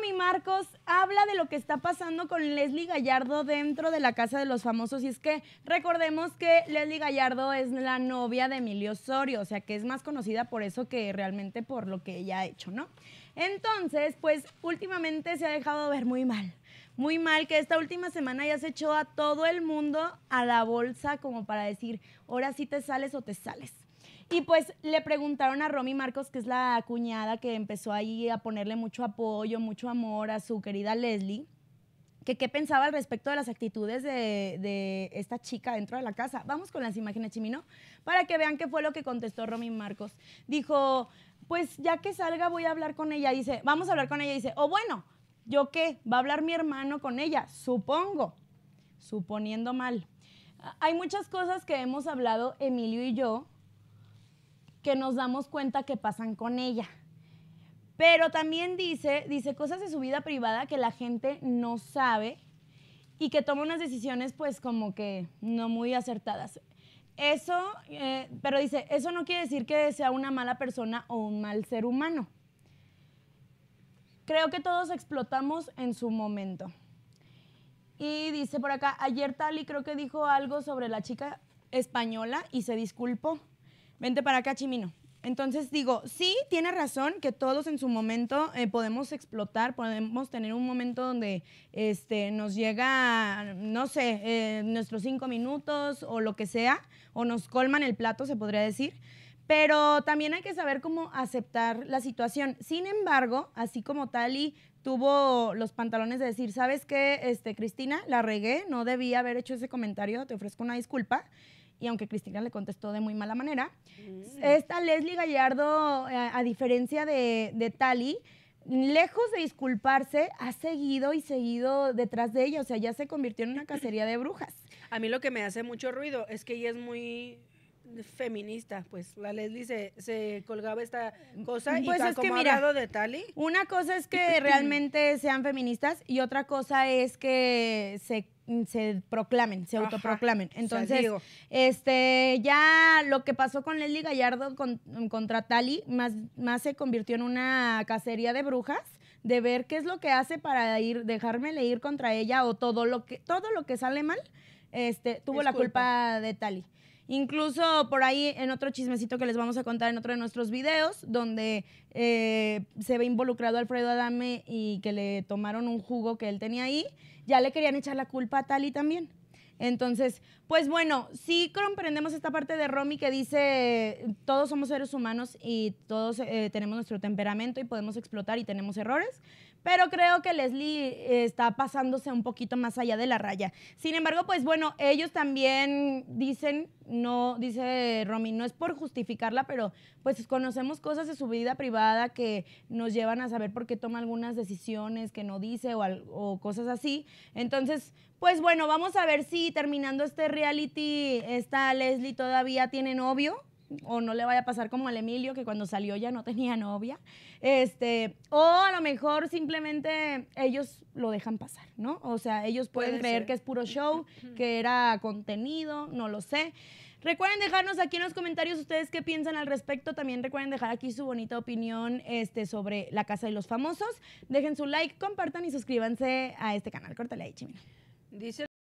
mi Marcos, habla de lo que está pasando con Leslie Gallardo dentro de la Casa de los Famosos. Y es que recordemos que Leslie Gallardo es la novia de Emilio Osorio, o sea que es más conocida por eso que realmente por lo que ella ha hecho, ¿no? Entonces, pues últimamente se ha dejado ver muy mal. Muy mal que esta última semana ya se echó a todo el mundo a la bolsa como para decir, ahora sí te sales o te sales. Y pues le preguntaron a Romy Marcos, que es la cuñada que empezó ahí a ponerle mucho apoyo, mucho amor a su querida Leslie, que qué pensaba al respecto de las actitudes de, esta chica dentro de la casa. Vamos con las imágenes, Chimino, para que vean qué fue lo que contestó Romy Marcos. Dijo, pues ya que salga voy a hablar con ella. Dice, vamos a hablar con ella. Dice, o oh, bueno, ¿yo qué? ¿Va a hablar mi hermano con ella? Supongo, suponiendo mal. Hay muchas cosas que hemos hablado Emilio y yo que nos damos cuenta que pasan con ella. Pero también dice, dice cosas de su vida privada que la gente no sabe y que toma unas decisiones pues como que no muy acertadas. Eso, eh, pero dice, eso no quiere decir que sea una mala persona o un mal ser humano. Creo que todos explotamos en su momento. Y dice por acá, ayer Tali creo que dijo algo sobre la chica española y se disculpó vente para acá, Chimino. Entonces digo, sí, tiene razón que todos en su momento eh, podemos explotar, podemos tener un momento donde este, nos llega, no sé, eh, nuestros cinco minutos o lo que sea, o nos colman el plato, se podría decir. Pero también hay que saber cómo aceptar la situación. Sin embargo, así como Tali tuvo los pantalones de decir, ¿sabes qué, este, Cristina? La regué, no debía haber hecho ese comentario, te ofrezco una disculpa y aunque Cristina le contestó de muy mala manera, mm. esta Leslie Gallardo, eh, a, diferencia de, de Tali, lejos de disculparse, ha seguido y seguido detrás de ella. O sea, ya se convirtió en una cacería de brujas. A mí lo que me hace mucho ruido es que ella es muy feminista, pues la Leslie se, colgaba esta cosa y pues es de Tali. Una cosa es que realmente sean feministas y otra cosa es que se, se proclamen, se autoproclamen. Entonces, este ya lo que pasó con Leslie Gallardo contra Tali más, más se convirtió en una cacería de brujas de ver qué es lo que hace para ir dejarme leer contra ella o todo lo que todo lo que sale mal este tuvo la culpa, culpa de Tali. Incluso por ahí en otro chismecito que les vamos a contar en otro de nuestros videos, donde eh, se ve involucrado Alfredo Adame y que le tomaron un jugo que él tenía ahí, ya le querían echar la culpa a Tali también. Entonces, pues bueno, sí comprendemos esta parte de Romy que dice, todos somos seres humanos y todos eh, tenemos nuestro temperamento y podemos explotar y tenemos errores, pero creo que Leslie eh, está pasándose un poquito más allá de la raya. Sin embargo, pues bueno, ellos también dicen no, dice Romy, no es por justificarla, pero pues conocemos cosas de su vida privada que nos llevan a saber por qué toma algunas decisiones que no dice o, cosas así. Entonces, pues bueno, vamos a ver si terminando este reality, esta Leslie todavía tiene novio o no le vaya a pasar como al Emilio, que cuando salió ya no tenía novia, este, o a lo mejor simplemente ellos lo dejan pasar, ¿no? O sea, ellos pueden creer que es puro show, que era contenido, no lo sé. Recuerden dejarnos aquí en los comentarios ustedes qué piensan al respecto. También recuerden dejar aquí su bonita opinión este, sobre la casa de los famosos. Dejen su like, compartan y suscríbanse a este canal. Córtale ahí, Chimina. Dice